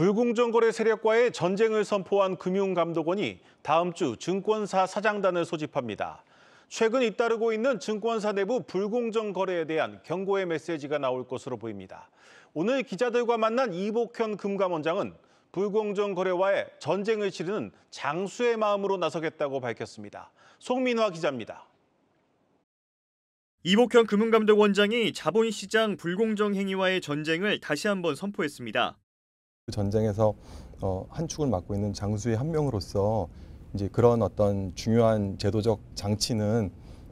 불공정거래 세력과의 전쟁을 선포한 금융감독원이 다음 주 증권사 사장단을 소집합니다. 최근 잇따르고 있는 증권사 내부 불공정 거래에 대한 경고의 메시지가 나올 것으로 보입니다. 오늘 기자들과 만난 이복현 금감원장은 불공정 거래와의 전쟁을 치르는 장수의 마음으로 나서겠다고 밝혔습니다. 송민화 기자입니다. 이복현 금융감독원장이 자본시장 불공정 행위와의 전쟁을 다시 한번 선포했습니다. 그 전쟁에서 어, 한 축을 맡고 있는 장수의 한 명으로서 이제 그런 어떤 중요한 제도적 장치는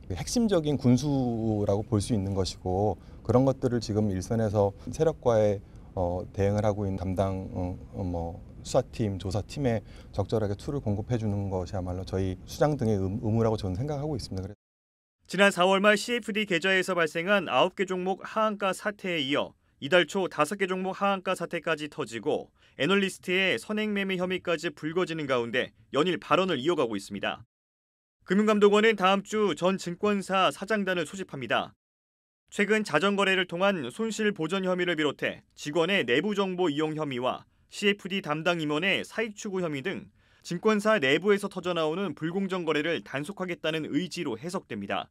그 핵심적인 군수라고 볼 수 있는 것이고 그런 것들을 지금 일선에서 세력과의 어, 대응을 하고 있는 담당 어, 어 뭐 수사팀, 조사팀에 적절하게 툴을 공급해 주는 것이야말로 저희 수장 등의 의무라고 저는 생각하고 있습니다. 지난 4월 말 CFD 계좌에서 발생한 9개 종목 하한가 사태에 이어 이달 초 5개 종목 하한가 사태까지 터지고 애널리스트의 선행매매 혐의까지 불거지는 가운데 연일 발언을 이어가고 있습니다. 금융감독원은 다음 주 전 증권사 사장단을 소집합니다. 최근 자전거래를 통한 손실 보전 혐의를 비롯해 직원의 내부 정보 이용 혐의와 CFD 담당 임원의 사익 추구 혐의 등 증권사 내부에서 터져나오는 불공정 거래를 단속하겠다는 의지로 해석됩니다.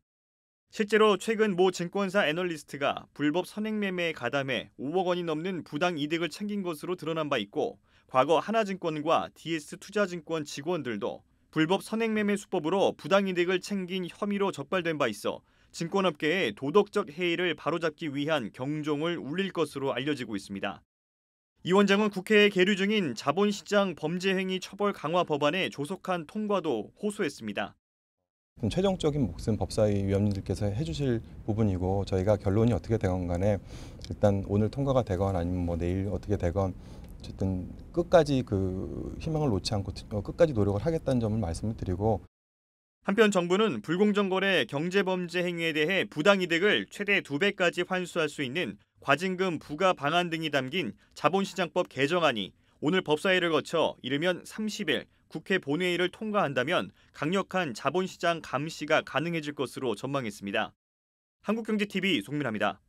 실제로 최근 모 증권사 애널리스트가 불법 선행매매에 가담해 5억 원이 넘는 부당 이득을 챙긴 것으로 드러난 바 있고 과거 하나증권과 DS투자증권 직원들도 불법 선행매매 수법으로 부당 이득을 챙긴 혐의로 적발된 바 있어 증권업계의 도덕적 해이를 바로잡기 위한 경종을 울릴 것으로 알려지고 있습니다. 이 원장은 국회에 계류 중인 자본시장 범죄행위 처벌 강화 법안의 조속한 통과도 호소했습니다. 최종적인 몫은 법사위 위원님들께서 해주실 부분이고 저희가 결론이 어떻게 되건 간에 일단 오늘 통과가 되건 아니면 뭐 내일 어떻게 되건 어쨌든 끝까지 그 희망을 놓지 않고 어, 끝까지 노력을 하겠다는 점을 말씀을 드리고 한편 정부는 불공정 거래 경제 범죄 행위에 대해 부당 이득을 최대 두배까지 환수할 수 있는 과징금 부과 방안 등이 담긴 자본시장법 개정안이 오늘 법사위를 거쳐 이르면 30일 국회 본회의를 통과한다면 강력한 자본시장 감시가 가능해질 것으로 전망했습니다. 한국경제TV 송민아입니다.